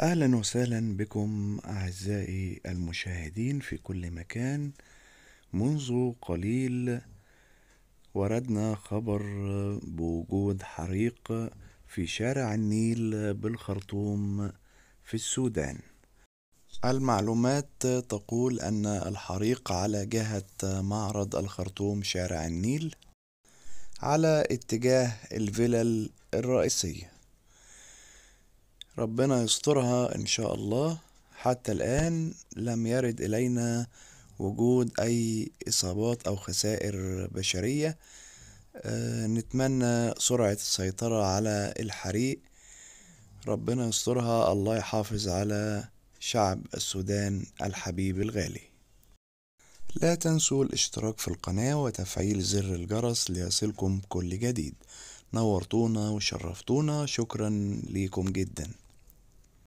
اهلا وسهلا بكم اعزائي المشاهدين في كل مكان منذ قليل وردنا خبر بوجود حريق في شارع النيل بالخرطوم في السودان المعلومات تقول ان الحريق على جهه معرض الخرطوم شارع النيل على اتجاه الفلل الرئيسيه ربنا يسترها إن شاء الله حتى الآن لم يرد إلينا وجود أي إصابات أو خسائر بشرية آه، نتمنى سرعة السيطرة على الحريق ربنا يسترها الله يحافظ على شعب السودان الحبيب الغالي لا تنسوا الاشتراك في القناة وتفعيل زر الجرس ليصلكم كل جديد نورتونا وشرفتونا شكرا ليكم جدا